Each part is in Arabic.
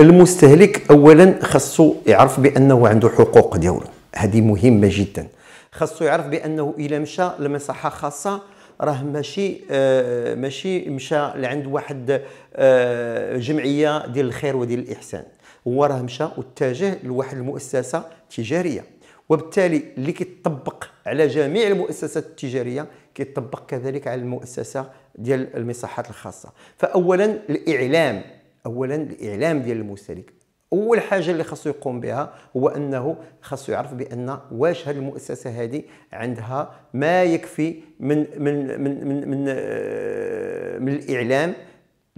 المستهلك اولا خاصو يعرف بانه عنده حقوق ديالو هذه مهمه جدا خاصو يعرف بانه الا مشى لمصحه خاصه راه ماشي آه ماشي مشى لعند واحد آه جمعيه ديال الخير وديال الاحسان هو راه مشى واتجه لواحد المؤسسه تجاريه وبالتالي اللي كيطبق على جميع المؤسسات التجاريه كيطبق كذلك على المؤسسه ديال المصحات الخاصه فاولا الاعلام اولا الاعلام ديال المستهلك اول حاجه اللي خاصو يقوم بها هو انه خاصو يعرف بان واش هذه المؤسسه هذه عندها ما يكفي من من من من من, آه، من الاعلام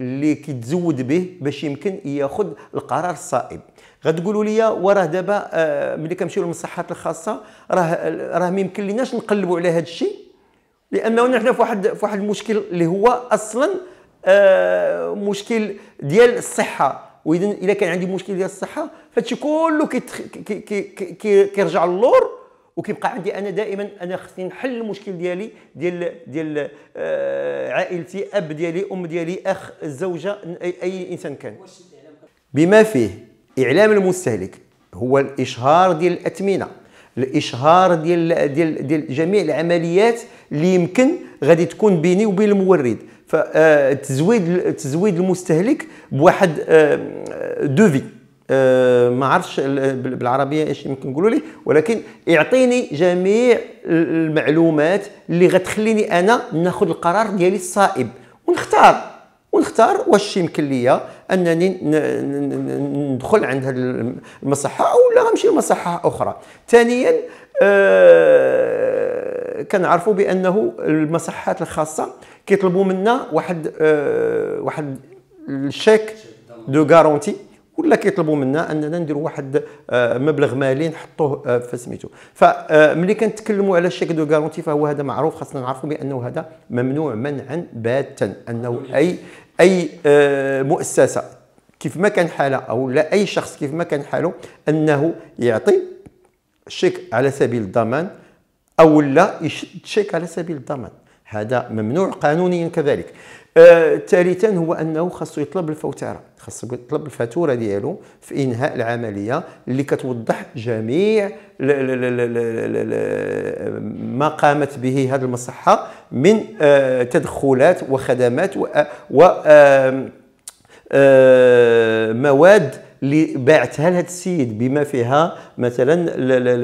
اللي كيتزود به باش يمكن ياخذ القرار الصائب غتقولوا لي وراه دابا آه، ملي كنمشيو للمصحات الخاصه راه راه ما يمكن ليناش نقلبوا على هذا الشيء لانه نحن في واحد في واحد المشكل اللي هو اصلا آه، مشكل ديال الصحه واذا الا كان عندي مشكل ديال الصحه فهادشي كله كيتخ... كي... كي... كي... كيرجع للور وكيبقى عندي انا دائما انا خصني نحل المشكل ديالي ديال ديال آه عائلتي اب ديالي ام ديالي اخ الزوجه اي, أي انسان كان بما فيه اعلام المستهلك هو الاشهار ديال الاثمنه الاشهار ديال ديال ديال جميع العمليات اللي يمكن غادي تكون بيني وبين المورد فتزويد آه، تزويد المستهلك بواحد آه، دوفي آه، ما عرفتش بالعربيه ايش يمكن نقولوا ليه ولكن يعطيني جميع المعلومات اللي غتخليني انا ناخذ القرار ديالي الصائب ونختار ونختار واش يمكن ليا انني ندخل عند هذه المصحه او لا غنمشي لمصحه اخرى ثانيا آه كنعرفوا بانه المصحات الخاصه كيطلبوا منا واحد آه واحد الشيك دو غارونتي ولا كيطلبوا منا اننا نديروا واحد آه، مبلغ مالي نحطوه آه، في سميتو فملي آه، كنتكلموا على الشيك دو غارونتي فهو هذا معروف خاصنا نعرفوا بانه هذا ممنوع منعا باتا انه اي اي مؤسسه كيف ما كان حالها او لا اي شخص كيف ما كان حاله انه يعطي شيك على سبيل الضمان او لا يشد شيك على سبيل الضمان هذا ممنوع قانونيا كذلك آه ثالثا هو انه خاصو يطلب الفوتره خاصو يطلب الفاتوره ديالو في انهاء العمليه اللي كتوضح جميع ما قامت به هذه المصحه من آه تدخلات وخدمات و آه, أه، مواد اللي باعتها لهذا السيد بما فيها مثلا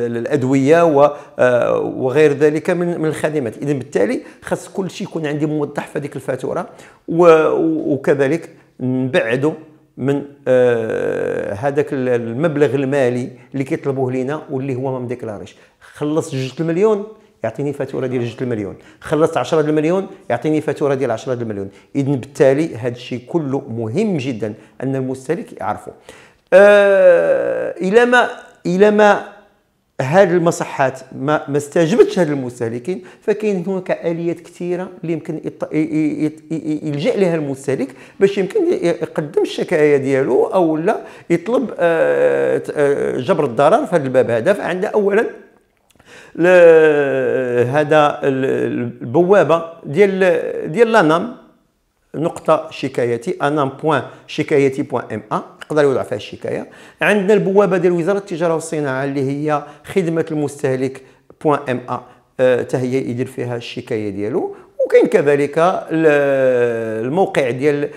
الادويه آه، وغير ذلك من الخدمات اذا بالتالي خاص كل شيء يكون عندي موضح في هذيك الفاتوره وكذلك نبعده من آه، هذاك المبلغ المالي اللي كيطلبوه لينا واللي هو ما مديكلاريش خلص جوج المليون يعطيني فاتوره ديال 2 المليون خلصت 10 المليون يعطيني فاتوره ديال 10 المليون اذا بالتالي هذا الشيء كله مهم جدا ان المستهلك يعرفه آه الى ما الى ما هذه المصحات ما ما استجبتش هاد المستهلكين فكاين هناك اليات كثيره اللي يمكن يلجا لها المستهلك باش يمكن يقدم الشكايه ديالو او لا يطلب آه، آه، جبر الضرر في هذا الباب هذا فعندنا اولا هذا البوابه ديال ديال لانام نقطه شكايتي انام بوان شكايتي بوان ام ا يقدر يوضع فيها الشكايه عندنا البوابه ديال وزاره التجاره والصناعه اللي هي خدمه المستهلك بوان ام ا حتى هي يدير فيها الشكايه ديالو وكاين كذلك الموقع ديال أه،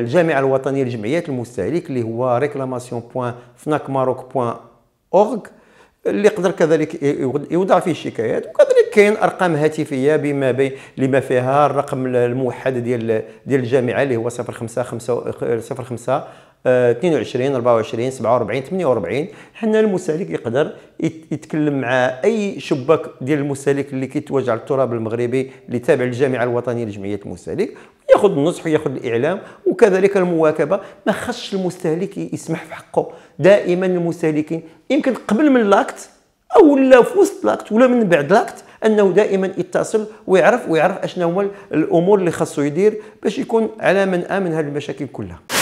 الجامعه الوطنيه لجمعيات المستهلك اللي هو reclamation.fnacmaroc.org اللي يقدر كذلك يوضع فيه الشكايات وكذلك كاين ارقام هاتفيه بما بين لما فيها الرقم الموحد ديال ديال الجامعه اللي هو 05 05 22 24 47 48 حنا المسالك يقدر يتكلم مع اي شباك ديال المسالك اللي كيتواجه على التراب المغربي اللي تابع للجامعه الوطنيه لجمعيه المسالك ياخذ النصح وياخذ الاعلام وكذلك المواكبه ما خصش المستهلك يسمح في حقه دائما المستهلكين يمكن قبل من لاكت او لا في وسط لاكت ولا من بعد لاكت انه دائما يتصل ويعرف ويعرف اشنو هما الامور اللي خاصو يدير باش يكون على من امن هذه المشاكل كلها